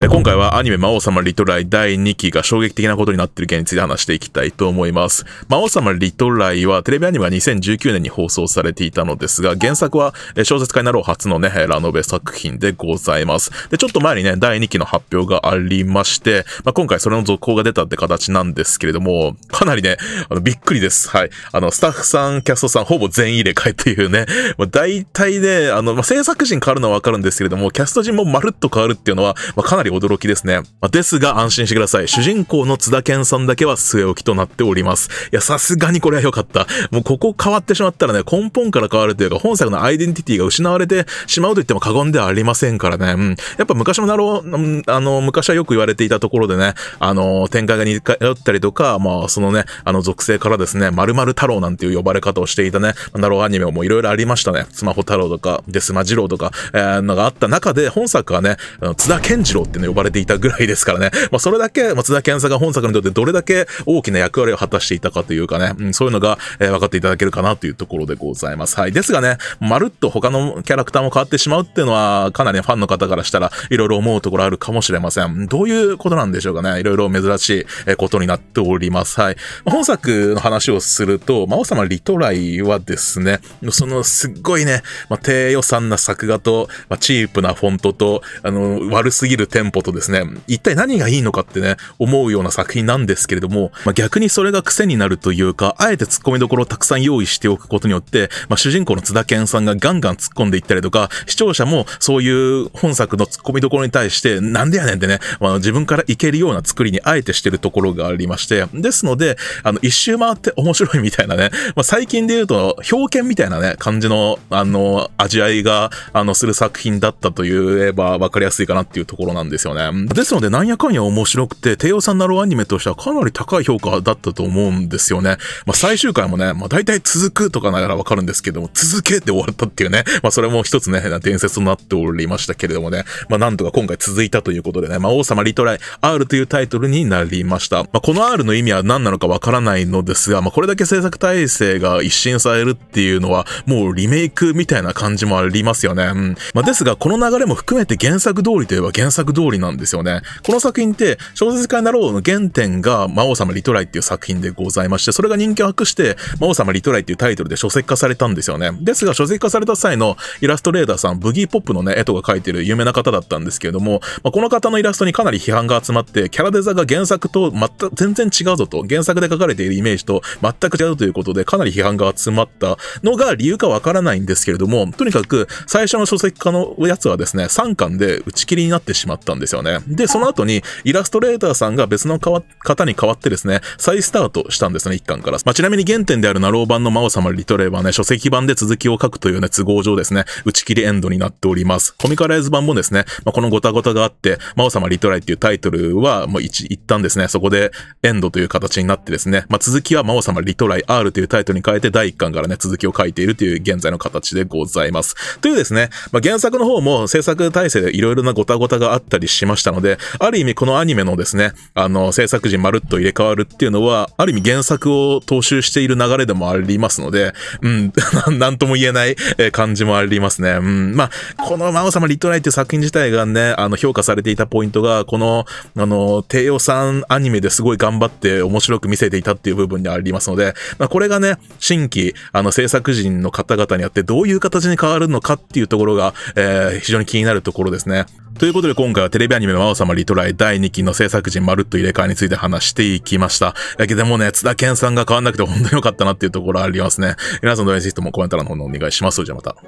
今回はアニメ魔王様リトライ第2期が衝撃的なことになっている件について話していきたいと思います。魔王様リトライはテレビアニメが2019年に放送されていたのですが、原作は小説家になろう初のね、ラノベ作品でございます。で、ちょっと前にね、第2期の発表がありまして、まあ、今回それの続報が出たって形なんですけれども、かなりね、あの、びっくりです。はい。あの、スタッフさん、キャストさん、ほぼ全員入れ替えっていうね、まあ、大体ね、あの、まあ、制作陣変わるのはわかるんですけれども、キャスト陣もまるっと変わるっていうのは、まあ、かなりり驚きですね。まあ、ですが安心してください。主人公の津田健さんだけは据え置きとなっております。いや、さすがにこれは良かった。もうここ変わってしまったらね、根本から変わるというか、本作のアイデンティティが失われてしまうと言っても過言ではありませんからね。うん。やっぱ昔もなろう、あの、昔はよく言われていたところでね、あの、展開が似通ったりとか、まあ、そのね、あの、属性からですね、〇〇太郎なんていう呼ばれ方をしていたね、なろうアニメもいろいろありましたね。スマホ太郎とか、デスマジローとか、えー、のがあった中で、本作はね、津田健次郎っててね、呼ばれていたぐらいですからね。まあ、それだけ松田健作が本作にとってどれだけ大きな役割を果たしていたかというかね、うん、そういうのが、えー、分かっていただけるかなというところでございます。はい。ですがね、まるっと他のキャラクターも変わってしまうっていうのは、かなりファンの方からしたら、いろいろ思うところあるかもしれません。どういうことなんでしょうかね。いろいろ珍しいことになっております。はい。本作の話をすると、魔王様リトライはですね、そのすっごいね、まあ、低予算な作画と、まあ、チープなフォントと、あの、悪すぎるテンンポとですね、一体何がいいのかってね、思うような作品なんですけれども、まあ、逆にそれが癖になるというか、あえて突っ込みどころをたくさん用意しておくことによって、まあ、主人公の津田健さんがガンガン突っ込んでいったりとか、視聴者もそういう本作の突っ込みどころに対して、なんでやねんってね、まあ、自分からいけるような作りにあえてしてるところがありまして、ですので、あの、一周回って面白いみたいなね、まあ、最近で言うと、表現みたいなね、感じの、あの、味わいが、あの、する作品だったと言えば分かりやすいかなっていうところなんですですよね。ですので、なんやかんや面白くて、低さんなるアニメとしてはかなり高い評価だったと思うんですよね。まあ、最終回もね、まあ、大体続くとかながらわかるんですけども、続けって終わったっていうね、まあ、それも一つね、伝説となっておりましたけれどもね、まあ、なんとか今回続いたということでね、まあ、王様リトライ R というタイトルになりました。まあ、この R の意味は何なのかわからないのですが、まあ、これだけ制作体制が一新されるっていうのは、もうリメイクみたいな感じもありますよね。うん。まあ、ですが、この流れも含めて原作通りといえば原作通りりなんですよね。この作品って小説家になろうの原点が魔王様リトライっていう作品でございまして、それが人気を博して魔王様リトライっていうタイトルで書籍化されたんですよね。ですが書籍化された際のイラストレーダーさん、ブギーポップのね、絵とか描いてる有名な方だったんですけれども、まあ、この方のイラストにかなり批判が集まって、キャラデザが原作と全く全然違うぞと、原作で書かれているイメージと全く違うということで、かなり批判が集まったのが理由かわからないんですけれども、とにかく最初の書籍化のやつはですね、3巻で打ち切りになってしまったんですんですよね。で、その後にイラストレーターさんが別の方に代わってですね、再スタートしたんですね、一巻から。まあ、ちなみに原点であるナロー版の魔王様リトレイはね、書籍版で続きを書くというね、都合上ですね、打ち切りエンドになっております。コミカライズ版もですね、まあ、このごたごたがあって、魔王様リトライっていうタイトルはもう一、一旦ですね、そこでエンドという形になってですね、まあ、続きは魔王様リトライ R というタイトルに変えて第1巻からね、続きを書いているという現在の形でございます。というですね、まあ、原作の方も制作体制でいろいろなごたごたがあったりしましたので、ある意味このアニメのですね、あの、制作陣まるっと入れ替わるっていうのは、ある意味原作を踏襲している流れでもありますので、うん、なんとも言えない感じもありますね。うん、まあ、この魔王様リトライっていう作品自体がね、あの、評価されていたポイントが、この、あの、低予算アニメですごい頑張って面白く見せていたっていう部分にありますので、まあ、これがね、新規、あの、制作陣の方々にあってどういう形に変わるのかっていうところが、えー、非常に気になるところですね。ということで今回はテレビアニメ魔王様リトライ第2期の制作陣まるっと入れ替えについて話していきました。だけどもね、津田健さんが変わんなくて本当に良かったなっていうところありますね。皆さんのうやシステもコメント欄の方お願いします。じゃあまた。